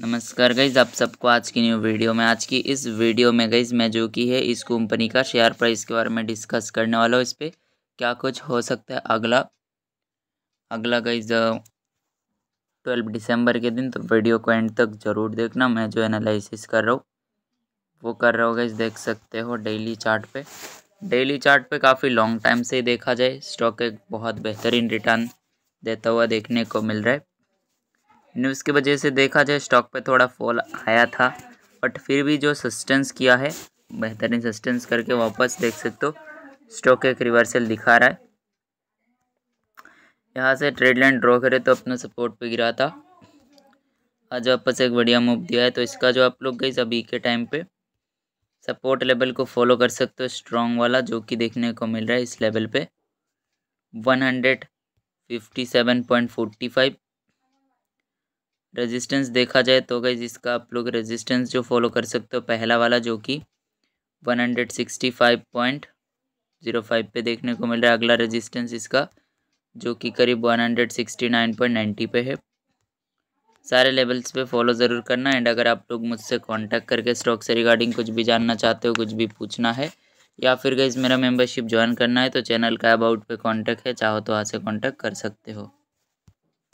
नमस्कार गईज आप सबको आज की न्यू वीडियो में आज की इस वीडियो में गईज मैं जो की है इस कंपनी का शेयर प्राइस के बारे में डिस्कस करने वाला हूँ इस पर क्या कुछ हो सकता है अगला अगला गईज ट्वेल्व दिसंबर के दिन तो वीडियो को एंड तक ज़रूर देखना मैं जो एनालिसिस कर रहा हूँ वो कर रहा हूँ गईज देख सकते हो डेली चार्ट पे डेली चार्ट पे काफ़ी लॉन्ग टाइम से देखा जाए स्टॉक एक बहुत बेहतरीन रिटर्न देता हुआ देखने को मिल रहा है न्यूज़ की वजह से देखा जाए स्टॉक पे थोड़ा फॉल आया था बट फिर भी जो सस्टेंस किया है बेहतरीन सस्टेंस करके वापस देख सकते हो स्टॉक एक रिवर्सल दिखा रहा है यहाँ से ट्रेड लाइन ड्रॉ करे तो अपना सपोर्ट पे गिरा था आज वापस एक बढ़िया मूव दिया है तो इसका जो आप लोग गई अभी के टाइम पर सपोर्ट लेवल को फॉलो कर सकते हो स्ट्रॉन्ग वाला जो कि देखने को मिल रहा है इस लेवल पर one hundred fifty seven point forty five resistance देखा जाए तो गई जिसका आप लोग रेजिस्टेंस जो फॉलो कर सकते हो पहला वाला जो कि one hundred sixty five point zero five पे देखने को मिल रहा है अगला रेजिस्टेंस इसका जो कि करीब one hundred sixty nine point ninety पे है सारे लेवल्स पे फॉलो ज़रूर करना एंड अगर आप लोग मुझसे कांटेक्ट करके स्टॉक से रिगार्डिंग कुछ भी जानना चाहते हो कुछ भी पूछना है या फिर गई मेरा मेम्बरशिप ज्वाइन करना है तो चैनल का अबाउट पर कॉन्टैक्ट है चाहो तो वहाँ से कर सकते हो